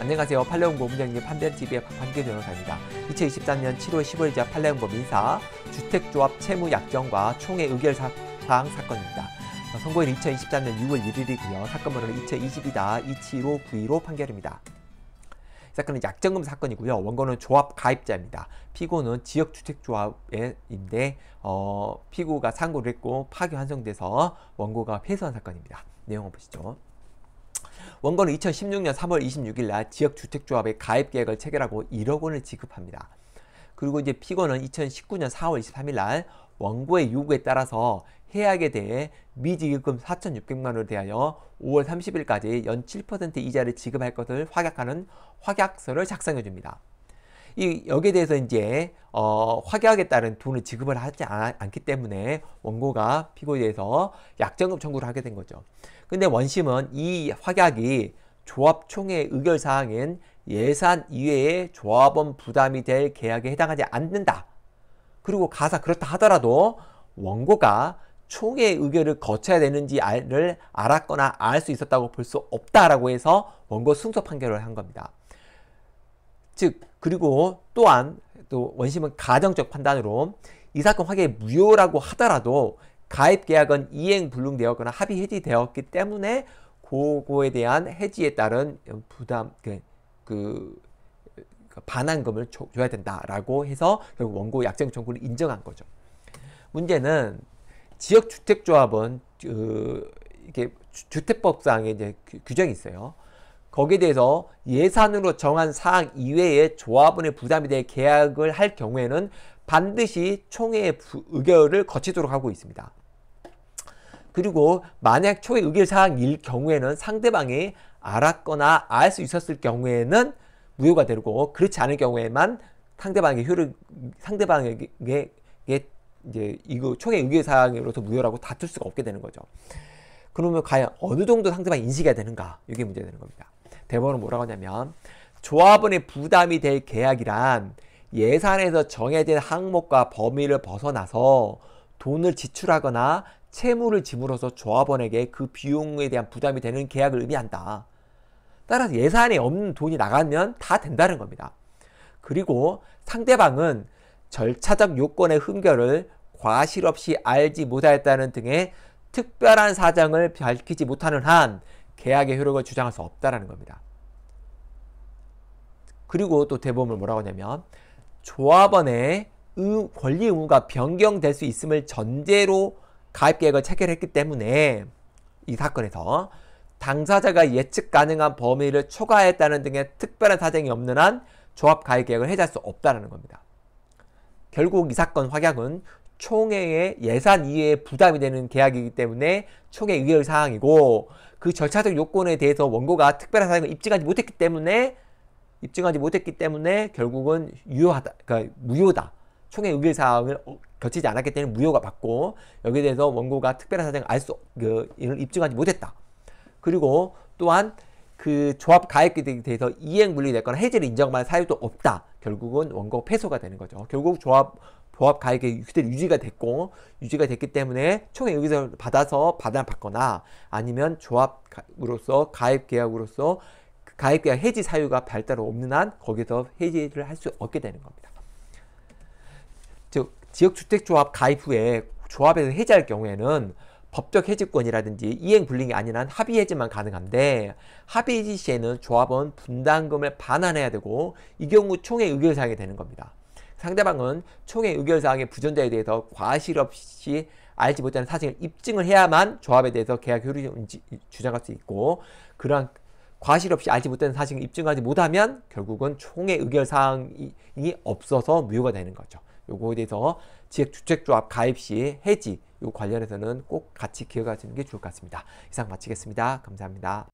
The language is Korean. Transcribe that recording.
안녕하세요. 팔레온고 문장님 판별 t v 의 박환길 변호사입니다. 2023년 7월 15일자 팔레온고 민사 주택조합 채무 약정과 총회 의결 사항 사건입니다. 선고일 2023년 6월 1일이고요. 사건 번호는 2022다 27592로 판결입니다. 사건은 약정금 사건이고요. 원고는 조합 가입자입니다. 피고는 지역주택조합인데 어, 피고가 상고를 했고 파기 환송돼서 원고가 회수한 사건입니다. 내용을 보시죠. 원고는 2016년 3월 26일 날 지역주택조합의 가입계획을 체결하고 1억 원을 지급합니다. 그리고 이제 피고는 2019년 4월 23일 날 원고의 요구에 따라서 해약에 대해 미지급금 4,600만 원에 대하여 5월 30일까지 연 7% 이자를 지급할 것을 확약하는 확약서를 작성해 줍니다. 이 여기에 대해서 이제 어, 화 확약에 따른 돈을 지급을 하지 않, 않기 때문에 원고가 피고에 대해서 약정금 청구를 하게 된 거죠. 근데 원심은 이 확약이 조합총회 의결 사항인 예산 이외의 조합원 부담이 될 계약에 해당하지 않는다. 그리고 가사 그렇다 하더라도 원고가 총회 의결을 거쳐야 되는지를 알았거나 알 수 있었다고 볼 수 없다라고 해서 원고 승소 판결을 한 겁니다. 즉 그리고 또한 또 원심은 가정적 판단으로 이 사건 확인이 무효라고 하더라도 가입 계약은 이행 불능되었거나 합의 해지되었기 때문에 고거에 대한 해지에 따른 부담 그, 그, 그 반환금을 줘야 된다라고 해서 결국 원고 약정 청구를 인정한 거죠. 문제는 지역 주택 조합은 그 어, 이게 주택법상에 이제 규정이 있어요. 거기에 대해서 예산으로 정한 사항 이외에 조합원의 부담에 대해 계약을 할 경우에는 반드시 총회의 의결을 거치도록 하고 있습니다. 그리고 만약 총회 의결 사항일 경우에는 상대방이 알았거나 알 수 있었을 경우에는 무효가 되고 그렇지 않을 경우에만 상대방에 효력 상대방에게 이제 이거 총회 의결 사항으로서 무효라고 다툴 수가 없게 되는 거죠. 그러면 과연 어느 정도 상대방 인식해야 되는가 이게 문제 되는 겁니다. 대본은 뭐라고 하냐면 조합원의 부담이 될 계약이란 예산에서 정해진 항목과 범위를 벗어나서 돈을 지출하거나 채무를 짐으로써 조합원에게 그 비용에 대한 부담이 되는 계약을 의미한다. 따라서 예산에 없는 돈이 나가면 다 된다는 겁니다. 그리고 상대방은 절차적 요건의 흠결을 과실 없이 알지 못하였다는 등의 특별한 사정을 밝히지 못하는 한 계약의 효력을 주장할 수 없다라는 겁니다. 그리고 또 대법원은 뭐라고 하냐면 조합원의 의, 권리 의무가 변경될 수 있음을 전제로 가입 계약을 체결했기 때문에 이 사건에서 당사자가 예측 가능한 범위를 초과했다는 등의 특별한 사정이 없는 한 조합 가입 계약을 해제할 수 없다는 겁니다. 결국 이 사건 확약은 총회의 예산 이외에 부담이 되는 계약이기 때문에 총회 의결 사항이고 그 절차적 요건에 대해서 원고가 특별한 사항을 입증하지 못했기 때문에 입증하지 못했기 때문에 결국은 유효하다 그러니까 무효다 총회 의결 사항을 어, 거치지 않았기 때문에 무효가 받고 여기에 대해서 원고가 특별한 사정을 알 수 그, 이를 입증하지 못했다 그리고 또한 그 조합 가입기에 대해서 이행 분리됐거나 해제를 인정받은 사유도 없다. 결국은 원고 패소가 되는 거죠. 결국 조합 보합 가액이 그대로 유지가 됐고 유지가 됐기 때문에 총액 여기서 받아서 받아받거나 아니면 조합으로서 가입 계약으로서 그 가입 계약 해지 사유가 발달로 없는 한 거기서 해지를 할 수 없게 되는 겁니다. 즉 지역 주택 조합 가입 후에 조합에서 해지할 경우에는 법적 해지권이라든지 이행 불능이 아닌 한 합의 해지만 가능한데 합의 해지 시에는 조합은 분담금을 반환해야 되고 이 경우 총액 의결사항이 되는 겁니다. 상대방은 총회 의결사항의 부존자에 대해서 과실 없이 알지 못하는 사실을 입증을 해야만 조합에 대해서 계약 효율이 주장할 수 있고 그러한 과실 없이 알지 못하는 사실을 입증하지 못하면 결국은 총회 의결사항이 없어서 무효가 되는 거죠. 요거에 대해서 지역주택조합 가입 시 해지 요 관련해서는 꼭 같이 기억하시는 게 좋을 것 같습니다. 이상 마치겠습니다. 감사합니다.